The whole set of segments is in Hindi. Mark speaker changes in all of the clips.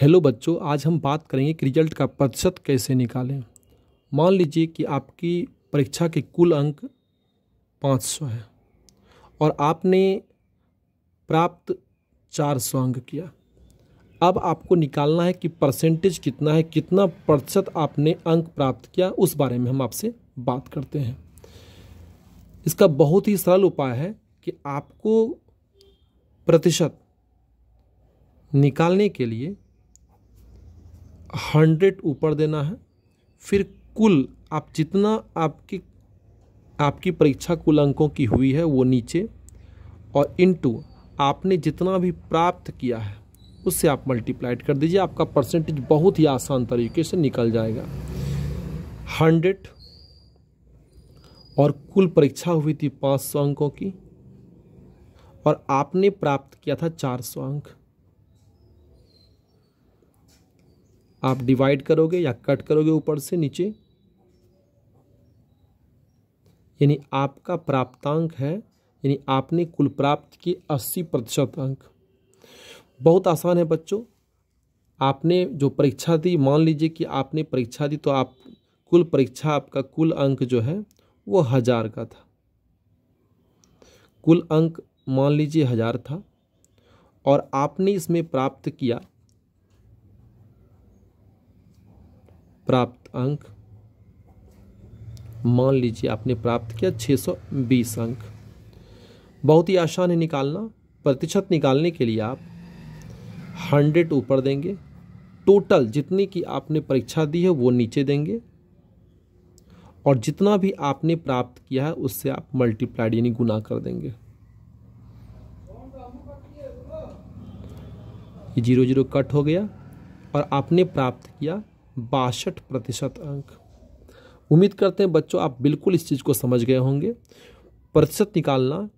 Speaker 1: हेलो बच्चों आज हम बात करेंगे कि रिजल्ट का प्रतिशत कैसे निकालें मान लीजिए कि आपकी परीक्षा के कुल अंक 500 है और आपने प्राप्त 400 अंक किया अब आपको निकालना है कि परसेंटेज कितना है कितना प्रतिशत आपने अंक प्राप्त किया उस बारे में हम आपसे बात करते हैं इसका बहुत ही सरल उपाय है कि आपको प्रतिशत निकालने के लिए हंड्रेड ऊपर देना है फिर कुल आप जितना आपकी आपकी परीक्षा कुल अंकों की हुई है वो नीचे और इनटू आपने जितना भी प्राप्त किया है उससे आप मल्टीप्लाइड कर दीजिए आपका परसेंटेज बहुत ही आसान तरीके से निकल जाएगा हंड्रेड और कुल परीक्षा हुई थी पाँच सौ अंकों की और आपने प्राप्त किया था चार सौ अंक आप डिवाइड करोगे या कट करोगे ऊपर से नीचे यानी आपका प्राप्तांक है यानी आपने कुल प्राप्त की अस्सी प्रतिशत अंक बहुत आसान है बच्चों आपने जो परीक्षा दी मान लीजिए कि आपने परीक्षा दी तो आप कुल परीक्षा आपका कुल अंक जो है वो हज़ार का था कुल अंक मान लीजिए हज़ार था और आपने इसमें प्राप्त किया प्राप्त अंक मान लीजिए आपने प्राप्त किया 620 अंक बहुत ही आसान है निकालना प्रतिशत निकालने के लिए आप 100 ऊपर देंगे टोटल जितनी की आपने परीक्षा दी है वो नीचे देंगे और जितना भी आपने प्राप्त किया है उससे आप मल्टीप्लाइड यानी गुना कर देंगे ये जीरो जीरो कट हो गया और आपने प्राप्त किया बासठ प्रतिशत अंक उम्मीद करते हैं बच्चों आप बिल्कुल इस चीज़ को समझ गए होंगे प्रतिशत निकालना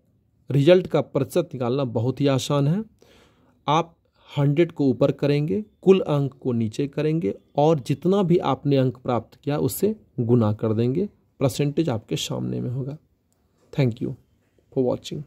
Speaker 1: रिजल्ट का प्रतिशत निकालना बहुत ही आसान है आप हंड्रेड को ऊपर करेंगे कुल अंक को नीचे करेंगे और जितना भी आपने अंक प्राप्त किया उससे गुना कर देंगे परसेंटेज आपके सामने में होगा थैंक यू फॉर वॉचिंग